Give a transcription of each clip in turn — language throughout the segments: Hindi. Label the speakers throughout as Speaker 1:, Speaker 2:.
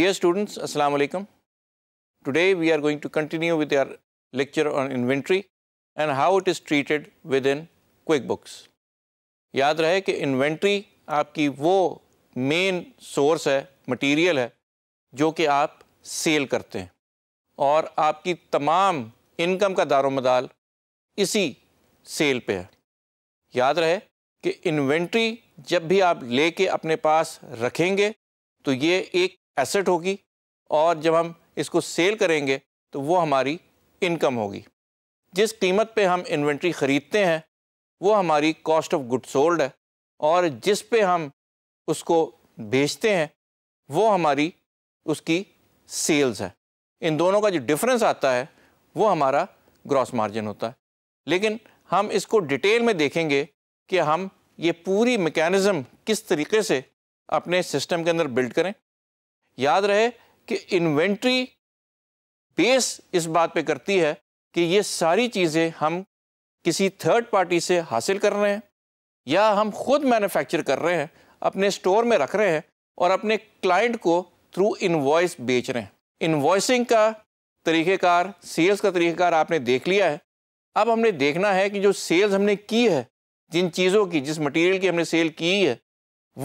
Speaker 1: Dear students, Assalamu alaikum. Today we are going to continue with our lecture on inventory and how it is treated within QuickBooks. याद रहे कि inventory आपकी वो main source है material है जो कि आप sale करते हैं और आपकी तमाम income का दारोमदार इसी sale पे है याद रहे कि inventory जब भी आप लेके अपने पास रखेंगे तो ये एक एसेट होगी और जब हम इसको सेल करेंगे तो वो हमारी इनकम होगी जिस कीमत पे हम इन्वेंट्री ख़रीदते हैं वो हमारी कॉस्ट ऑफ गुड सोल्ड है और जिस पे हम उसको बेचते हैं वो हमारी उसकी सेल्स है इन दोनों का जो डिफरेंस आता है वो हमारा ग्रॉस मार्जिन होता है लेकिन हम इसको डिटेल में देखेंगे कि हम ये पूरी मेकैनिज़्म किस तरीके से अपने सिस्टम के अंदर बिल्ड करें याद रहे कि इन्वेंट्री बेस इस बात पे करती है कि ये सारी चीज़ें हम किसी थर्ड पार्टी से हासिल कर रहे हैं या हम खुद मैन्युफैक्चर कर रहे हैं अपने स्टोर में रख रहे हैं और अपने क्लाइंट को थ्रू इन्वॉइस बेच रहे हैं इन्वॉइसिंग का तरीक़ेकार सेल्स का तरीक़ेकार आपने देख लिया है अब हमने देखना है कि जो सेल्स हमने की है जिन चीज़ों की जिस मटेरियल की हमने सेल की है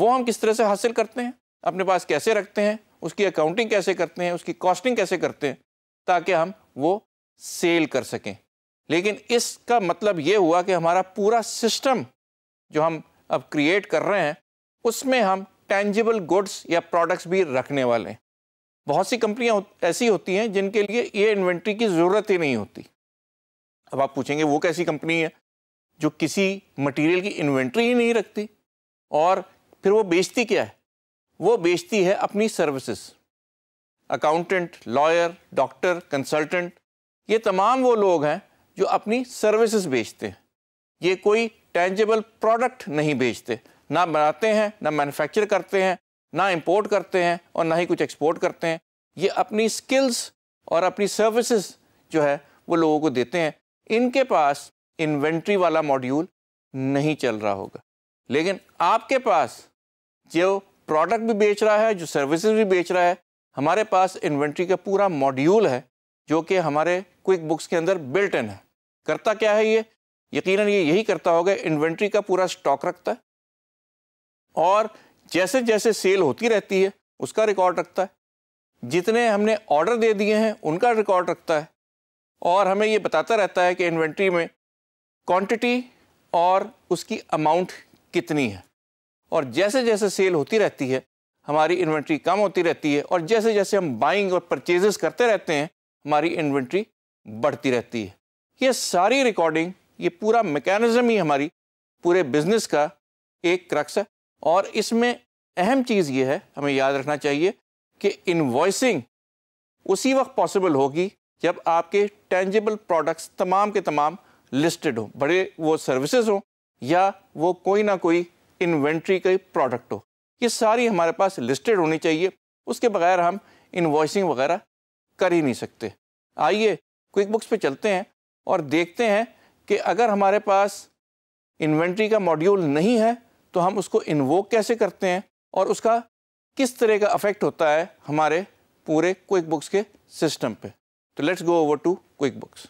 Speaker 1: वो हम किस तरह से हासिल करते हैं अपने पास कैसे रखते हैं उसकी अकाउंटिंग कैसे करते हैं उसकी कॉस्टिंग कैसे करते हैं ताकि हम वो सेल कर सकें लेकिन इसका मतलब ये हुआ कि हमारा पूरा सिस्टम जो हम अब क्रिएट कर रहे हैं उसमें हम टेंजिबल गुड्स या प्रोडक्ट्स भी रखने वाले हैं बहुत सी कंपनियां ऐसी होती हैं जिनके लिए ये इन्वेंट्री की ज़रूरत ही नहीं होती अब आप पूछेंगे वो कैसी कंपनी है जो किसी मटेरियल की इन्वेंट्री ही नहीं रखती और फिर वो बेचती क्या है वो बेचती है अपनी services accountant lawyer doctor consultant ये तमाम वो लोग हैं जो अपनी सर्विसेज बेचते हैं ये कोई टेंजेबल प्रोडक्ट नहीं बेचते ना बनाते हैं ना मैन्युफैक्चर करते हैं ना इंपोर्ट करते हैं और ना ही कुछ एक्सपोर्ट करते हैं ये अपनी स्किल्स और अपनी सर्विसेज जो है वो लोगों को देते हैं इनके पास इन्वेंट्री वाला मॉड्यूल नहीं चल रहा होगा लेकिन आपके पास जो प्रोडक्ट भी बेच रहा है जो सर्विसेज भी बेच रहा है हमारे पास इन्वेंट्री का पूरा मॉड्यूल है जो कि हमारे क्विक बुक्स के अंदर बिल्ट इन है करता क्या है ये यकीनन ये यही करता होगा इन्वेंट्री का पूरा स्टॉक रखता है और जैसे जैसे सेल होती रहती है उसका रिकॉर्ड रखता है जितने हमने ऑर्डर दे दिए हैं उनका रिकॉर्ड रखता है और हमें ये बताता रहता है कि इन्वेंट्री में क्वांटिटी और उसकी अमाउंट कितनी है और जैसे जैसे सेल होती रहती है हमारी इन्वेंट्री कम होती रहती है और जैसे जैसे हम बाइंग और परचेजेस करते रहते हैं हमारी इन्वेंट्री बढ़ती रहती है ये सारी रिकॉर्डिंग ये पूरा मेकेनिज़्म ही हमारी पूरे बिजनेस का एक क्रक्स है और इसमें अहम चीज़ ये है हमें याद रखना चाहिए कि इन्वॉइसिंग उसी वक्त पॉसिबल होगी जब आपके टेंजेबल प्रोडक्ट्स तमाम के तमाम लिस्टेड हों बड़े वो सर्विसेज हों या वो कोई ना कोई इन्वेंट्री का प्रोडक्ट हो ये सारी हमारे पास लिस्टेड होनी चाहिए उसके बगैर हम इन्वॉइसिंग वगैरह कर ही नहीं सकते आइए क्विक बुक्स पे चलते हैं और देखते हैं कि अगर हमारे पास इन्वेंट्री का मॉड्यूल नहीं है तो हम उसको इन्वोक कैसे करते हैं और उसका किस तरह का अफेक्ट होता है हमारे पूरे क्विक बुक्स के सिस्टम पे तो let's go over to QuickBooks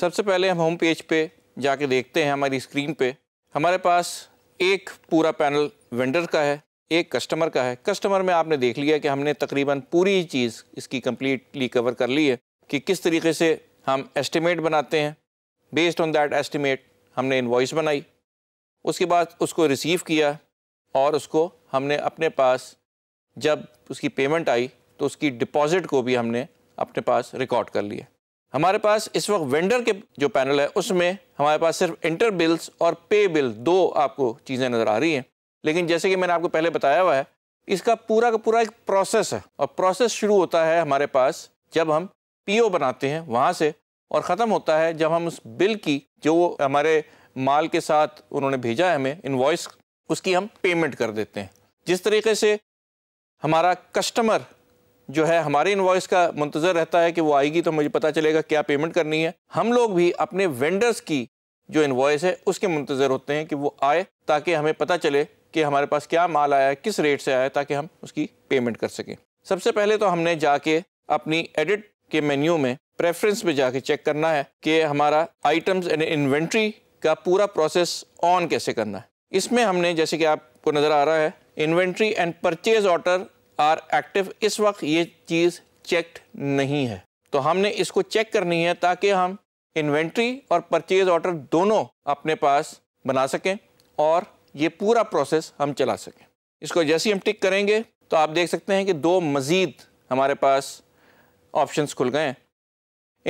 Speaker 1: सबसे पहले हम होम पेज पे जाके देखते हैं हमारी स्क्रीन पे हमारे पास एक पूरा पैनल वेंडर का है एक कस्टमर का है कस्टमर में आपने देख लिया कि हमने तकरीबन पूरी चीज़ इसकी कम्प्लीटली कवर कर ली है कि किस तरीके से हम एस्टिमेट बनाते हैं बेस्ड ऑन दैट एस्टिमेट हमने इन्वॉइस बनाई उसके बाद उसको रिसीव किया और उसको हमने अपने पास जब उसकी पेमेंट आई तो उसकी डिपॉज़िट को भी हमने अपने पास रिकॉर्ड कर लिया हमारे पास इस वक्त वेंडर के जो पैनल है उसमें हमारे पास सिर्फ इंटर बिल्स और पे बिल दो आपको चीज़ें नज़र आ रही हैं लेकिन जैसे कि मैंने आपको पहले बताया हुआ है इसका पूरा का पूरा एक प्रोसेस है और प्रोसेस शुरू होता है हमारे पास जब हम पीओ बनाते हैं वहाँ से और ख़त्म होता है जब हम उस बिल की जो वो हमारे माल के साथ उन्होंने भेजा है हमें इन्वॉइस उसकी हम पेमेंट कर देते हैं जिस तरीके से हमारा कस्टमर जो है हमारे इन्वॉइस का मंतज़र रहता है कि वो आएगी तो मुझे पता चलेगा क्या पेमेंट करनी है हम लोग भी अपने वेंडर्स की जो इन्वॉइस है उसके मंतज़र होते हैं कि वो आए ताकि हमें पता चले कि हमारे पास क्या माल आया है किस रेट से आया ताकि हम उसकी पेमेंट कर सकें सबसे पहले तो हमने जाके अपनी एडिट के मेन्यू में प्रेफरेंस में जाके चेक करना है कि हमारा आइटम्स एंड इन्वेंट्री का पूरा प्रोसेस ऑन कैसे करना है इसमें हमने जैसे कि आपको नज़र आ रहा है inventory and purchase order are active इस वक्त ये चीज़ चेक नहीं है तो हमने इसको चेक करनी है ताकि हम इन्वेंट्री और परचेज ऑर्डर दोनों अपने पास बना सकें और ये पूरा प्रोसेस हम चला सकें इसको जैसे ही हम टिक करेंगे तो आप देख सकते हैं कि दो मज़ीद हमारे पास ऑप्शंस खुल गए हैं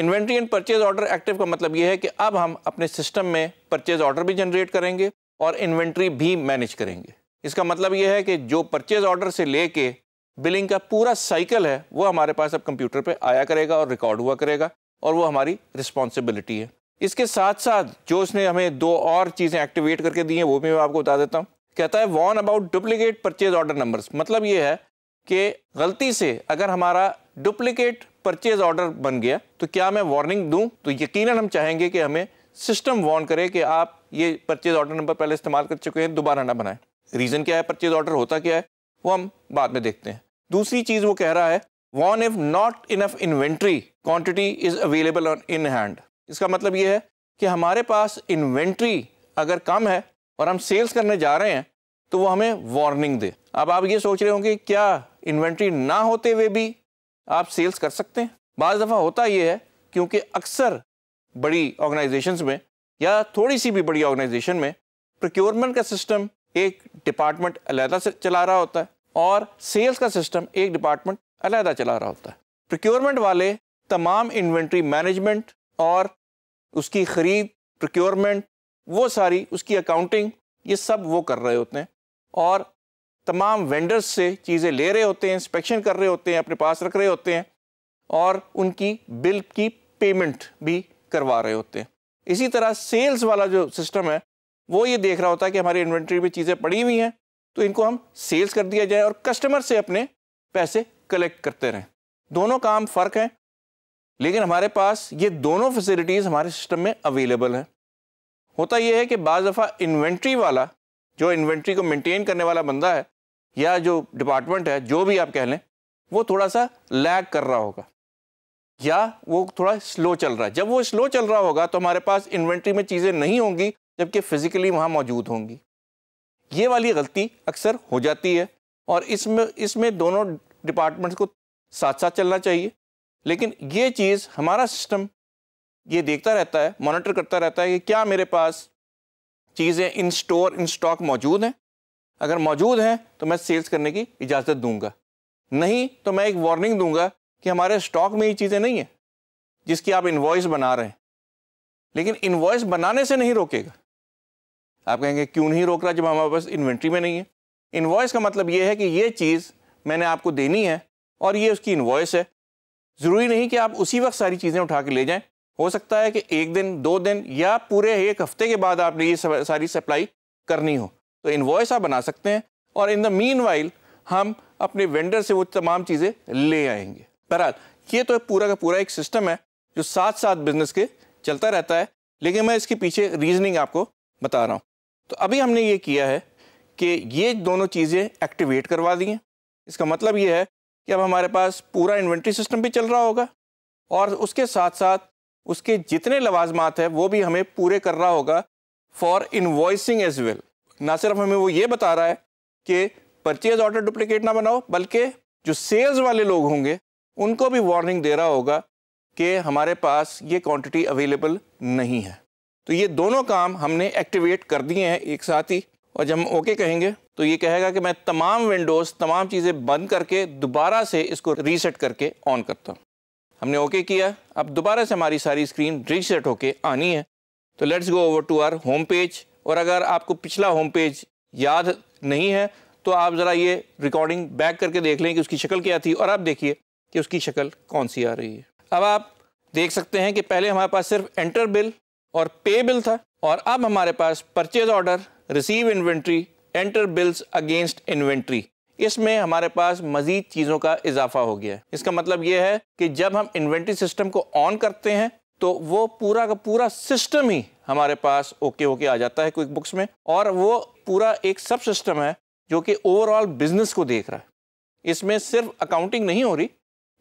Speaker 1: inventory and purchase order active का मतलब ये है कि अब हम अपने सिस्टम में परचेज ऑर्डर भी जनरेट करेंगे और इन्वेंट्री भी मैनेज करेंगे इसका मतलब यह है कि जो परचेज ऑर्डर से लेके बिलिंग का पूरा साइकिल है वो हमारे पास अब कंप्यूटर पे आया करेगा और रिकॉर्ड हुआ करेगा और वो हमारी रिस्पॉन्सिबिलिटी है इसके साथ साथ जो उसने हमें दो और चीज़ें एक्टिवेट करके दी हैं वो भी मैं आपको बता देता हूँ कहता है warn about duplicate purchase order numbers मतलब ये है कि गलती से अगर हमारा डुप्लीकेट परचेज ऑर्डर बन गया तो क्या मैं वार्निंग दूँ तो यकीनन हम चाहेंगे कि हमें सिस्टम वॉर्न करे कि आप ये परचेज ऑर्डर नंबर पहले इस्तेमाल कर चुके हैं दोबारा ना बनाएं रीज़न क्या है परचेज ऑर्डर होता क्या है वो हम बाद में देखते हैं दूसरी चीज़ वो कह रहा है warn if not enough inventory quantity is available on in hand इसका मतलब ये है कि हमारे पास इन्वेंट्री अगर कम है और हम सेल्स करने जा रहे हैं तो वो हमें वार्निंग दे अब आप ये सोच रहे होंगे क्या इन्वेंट्री ना होते हुए भी आप सेल्स कर सकते हैं बज़ दफ़ा होता ये है क्योंकि अक्सर बड़ी ऑर्गेनाइजेशंस में या थोड़ी सी भी बड़ी ऑर्गेनाइजेशन में प्रोक्योरमेंट का सिस्टम एक डिपार्टमेंट अलहदा से चला रहा होता है और सेल्स का सिस्टम एक डिपार्टमेंट अलहदा चला रहा होता है प्रोक्योरमेंट वाले तमाम इन्वेंट्री मैनेजमेंट और उसकी ख़रीद प्रोक्योरमेंट वो सारी उसकी अकाउंटिंग ये सब वो कर रहे होते हैं और तमाम वेंडर्स से चीज़ें ले रहे होते हैं इंस्पेक्शन कर रहे होते हैं अपने पास रख रहे होते हैं और उनकी बिल की पेमेंट भी करवा रहे होते हैं इसी तरह सेल्स वाला जो सिस्टम है वो ये देख रहा होता है कि हमारी इन्वेंट्री में चीज़ें पड़ी हुई हैं तो इनको हम सेल्स कर दिया जाए और कस्टमर से अपने पैसे कलेक्ट करते रहें दोनों काम फ़र्क हैं लेकिन हमारे पास ये दोनों फैसिलिटीज़ हमारे सिस्टम में अवेलेबल हैं होता यह है कि बज़ दफ़ा इन्वेंट्री वाला जो इन्वेंट्री को मेंटेन करने वाला बंदा है या जो डिपार्टमेंट है जो भी आप कह लें वो थोड़ा सा लैग कर रहा होगा या वो थोड़ा स्लो चल रहा है जब वो स्लो चल रहा होगा तो हमारे पास इन्वेंट्री में चीज़ें नहीं होंगी जबकि फ़िज़िकली वहाँ मौजूद होंगी ये वाली गलती अक्सर हो जाती है और इसमें इसमें दोनों डिपार्टमेंट्स को साथ साथ चलना चाहिए लेकिन ये चीज़ हमारा सिस्टम ये देखता रहता है मॉनिटर करता रहता है कि क्या मेरे पास चीज़ें इन स्टोर इन स्टॉक मौजूद हैं अगर मौजूद हैं तो मैं सेल्स करने की इजाज़त दूंगा नहीं तो मैं एक वार्निंग दूंगा कि हमारे स्टॉक में ये चीज़ें नहीं हैं जिसकी आप इन्वॉइस बना रहे हैं लेकिन इन्वॉइस बनाने से नहीं रोकेगा आप कहेंगे क्यों नहीं रोक रहा जब हमारे पास इन्वेंट्री में नहीं है इन्वॉइस का मतलब ये है कि ये चीज़ मैंने आपको देनी है और ये उसकी इन्वॉइस है ज़रूरी नहीं कि आप उसी वक्त सारी चीज़ें उठा के ले जाएं हो सकता है कि एक दिन दो दिन या पूरे एक हफ्ते के बाद आपने ये सारी सप्लाई करनी हो तो इन्वॉइस आप बना सकते हैं और इन द मीन वाइल हम अपने वेंडर से वो तमाम चीज़ें ले आएंगे बहरहाल ये तो पूरा का पूरा एक सिस्टम है जो साथ साथ बिजनेस के चलता रहता है लेकिन मैं इसके पीछे रीजनिंग आपको बता रहा हूँ तो अभी हमने ये किया है कि ये दोनों चीज़ें एक्टिवेट करवा दी हैं इसका मतलब ये है कि अब हमारे पास पूरा इन्वेंट्री सिस्टम भी चल रहा होगा और उसके साथ साथ उसके जितने लवाजमात हैं वो भी हमें पूरे कर रहा होगा फॉर इन्वॉइसिंग एज वेल ना सिर्फ हमें वो ये बता रहा है कि परचेज ऑर्डर डुप्लिकेट ना बनाओ बल्कि जो सेल्स वाले लोग होंगे उनको भी वार्निंग दे रहा होगा कि हमारे पास ये क्वांटिटी अवेलेबल नहीं है तो ये दोनों काम हमने एक्टिवेट कर दिए हैं एक साथ ही और जब हम ओके कहेंगे तो ये कहेगा कि मैं तमाम विंडोज़ तमाम चीज़ें बंद करके दोबारा से इसको रीसेट करके ऑन करता हूँ हमने ओके किया अब दोबारा से हमारी सारी स्क्रीन रीसेट होके आनी है तो let's go over to our home page और अगर आपको पिछला होम पेज याद नहीं है तो आप ज़रा ये रिकॉर्डिंग बैक करके देख लें कि उसकी शक्ल क्या थी और आप देखिए कि उसकी शक्ल कौन सी आ रही है अब आप देख सकते हैं कि पहले हमारे पास सिर्फ एंटर बिल और पे बिल था और अब हमारे पास purchase order receive inventory enter bills against inventory इसमें हमारे पास मजीद चीज़ों का इजाफा हो गया है इसका मतलब यह है कि जब हम इन्वेंट्री सिस्टम को ऑन करते हैं तो वो पूरा का पूरा सिस्टम ही हमारे पास ओके होके आ जाता है क्विक बुक्स में और वो पूरा एक सब सिस्टम है जो कि ओवरऑल बिजनेस को देख रहा है इसमें सिर्फ अकाउंटिंग नहीं हो रही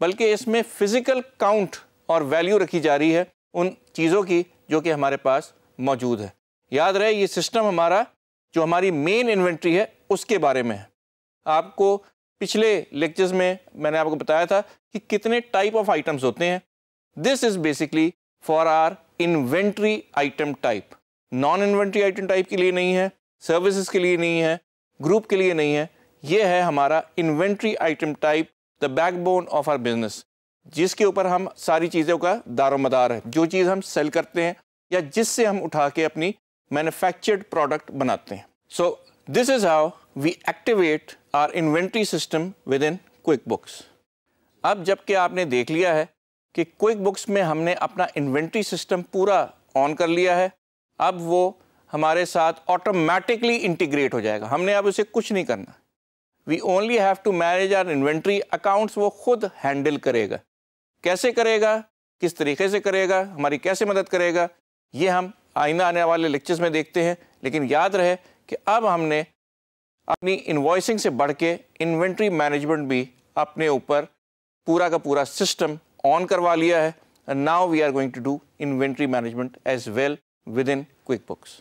Speaker 1: बल्कि इसमें फिजिकल काउंट और वैल्यू रखी जा रही है उन चीज़ों की जो कि हमारे पास मौजूद है याद रहे ये सिस्टम हमारा जो हमारी मेन इन्वेंट्री है उसके बारे में है आपको पिछले लेक्चर्स में मैंने आपको बताया था कि कितने टाइप ऑफ आइटम्स होते हैं this is basically for our inventory item type non inventory item type के लिए नहीं है सर्विसेज के लिए नहीं है ग्रुप के लिए नहीं है ये है हमारा inventory item type the backbone of our business जिसके ऊपर हम सारी चीज़ों का दारोमदार है जो चीज़ हम सेल करते हैं या जिससे हम उठा के अपनी मैन्युफैक्चर्ड प्रोडक्ट बनाते हैं so this is how we activate our inventory system within QuickBooks अब जबकि आपने देख लिया है कि क्विक बुक्स में हमने अपना इन्वेंट्री सिस्टम पूरा ऑन कर लिया है अब वो हमारे साथ ऑटोमेटिकली इंटीग्रेट हो जाएगा हमने अब उसे कुछ नहीं करना we only have to manage our inventory accounts वो खुद हैंडल करेगा कैसे करेगा किस तरीके से करेगा हमारी कैसे मदद करेगा ये हम आइंदा आने वाले लेक्चर्स में देखते हैं लेकिन याद रहे कि अब हमने अपनी इन्वॉइसिंग से बढ़ के इन्वेंट्री मैनेजमेंट भी अपने ऊपर पूरा का पूरा सिस्टम ऑन करवा लिया है and now we are going to do inventory management as well within QuickBooks.